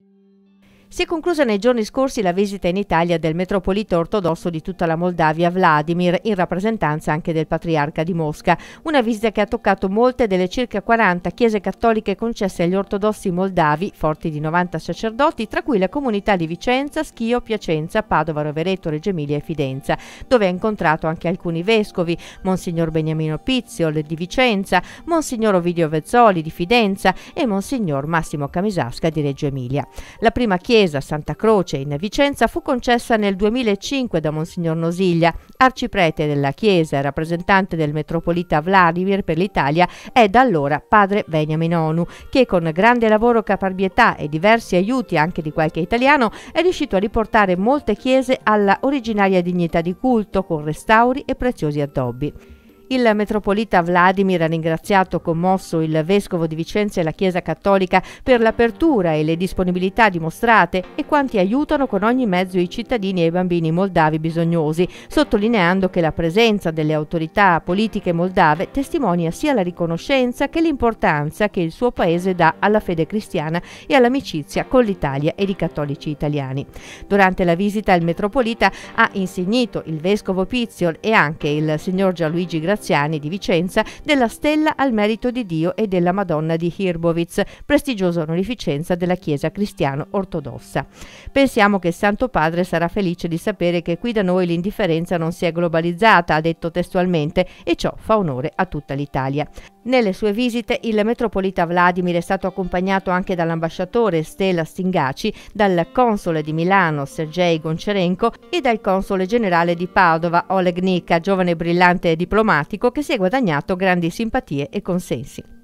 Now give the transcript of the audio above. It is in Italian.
Mm-hmm. Si è conclusa nei giorni scorsi la visita in Italia del metropolita ortodosso di tutta la Moldavia, Vladimir, in rappresentanza anche del patriarca di Mosca. Una visita che ha toccato molte delle circa 40 chiese cattoliche concesse agli ortodossi moldavi, forti di 90 sacerdoti, tra cui la comunità di Vicenza, Schio, Piacenza, Padova, Rovereto, Reggio Emilia e Fidenza, dove ha incontrato anche alcuni vescovi, Monsignor Beniamino Piziol di Vicenza, Monsignor Ovidio Vezzoli di Fidenza e Monsignor Massimo Camisasca di Reggio Emilia. La prima chiesa chiesa Santa Croce in Vicenza fu concessa nel 2005 da Monsignor Nosiglia, arciprete della chiesa e rappresentante del metropolita Vladimir per l'Italia e da allora padre Beniamin Onu, che con grande lavoro, caparbietà e diversi aiuti anche di qualche italiano è riuscito a riportare molte chiese alla originaria dignità di culto con restauri e preziosi addobbi. Il metropolita Vladimir ha ringraziato commosso il vescovo di Vicenza e la Chiesa Cattolica per l'apertura e le disponibilità dimostrate e quanti aiutano con ogni mezzo i cittadini e i bambini moldavi bisognosi, sottolineando che la presenza delle autorità politiche moldave testimonia sia la riconoscenza che l'importanza che il suo paese dà alla fede cristiana e all'amicizia con l'Italia ed i cattolici italiani. Durante la visita il metropolita ha insignito il vescovo Pizzol e anche il signor Gianluigi Graziano Salesiani di Vicenza della Stella al Merito di Dio e della Madonna di Hirbovitz, prestigiosa onorificenza della Chiesa cristiano-ortodossa. Pensiamo che il Santo Padre sarà felice di sapere che qui da noi l'indifferenza non si è globalizzata, ha detto testualmente, e ciò fa onore a tutta l'Italia. Nelle sue visite il metropolita Vladimir è stato accompagnato anche dall'ambasciatore Stella Stingaci, dal console di Milano Sergei Goncerenko e dal console generale di Padova Oleg Nika, giovane brillante diplomatico che si è guadagnato grandi simpatie e consensi.